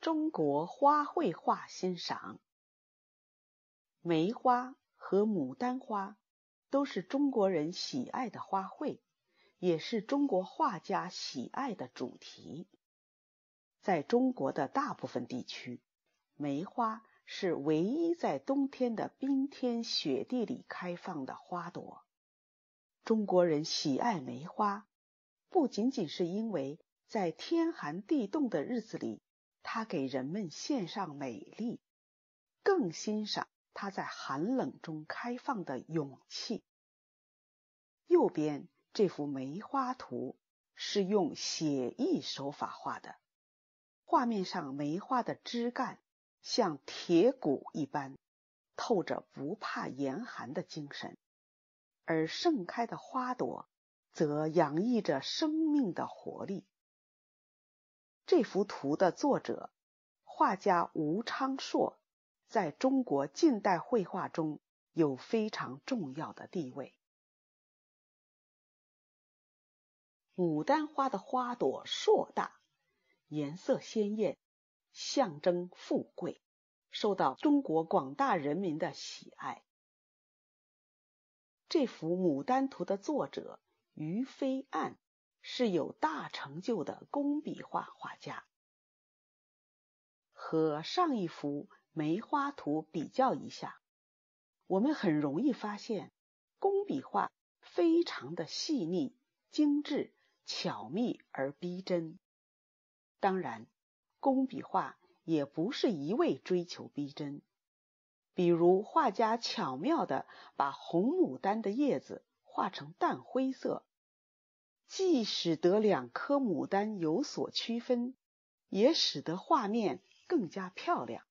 中国花卉画欣赏。梅花和牡丹花都是中国人喜爱的花卉，也是中国画家喜爱的主题。在中国的大部分地区，梅花是唯一在冬天的冰天雪地里开放的花朵。中国人喜爱梅花，不仅仅是因为在天寒地冻的日子里。它给人们献上美丽，更欣赏它在寒冷中开放的勇气。右边这幅梅花图是用写意手法画的，画面上梅花的枝干像铁骨一般，透着不怕严寒的精神，而盛开的花朵则洋溢着生命的活力。这幅图的作者，画家吴昌硕，在中国近代绘画中有非常重要的地位。牡丹花的花朵硕大，颜色鲜艳，象征富贵，受到中国广大人民的喜爱。这幅牡丹图的作者于非暗。是有大成就的工笔画画家。和上一幅梅花图比较一下，我们很容易发现，工笔画非常的细腻、精致、巧密而逼真。当然，工笔画也不是一味追求逼真，比如画家巧妙的把红牡丹的叶子画成淡灰色。既使得两颗牡丹有所区分，也使得画面更加漂亮。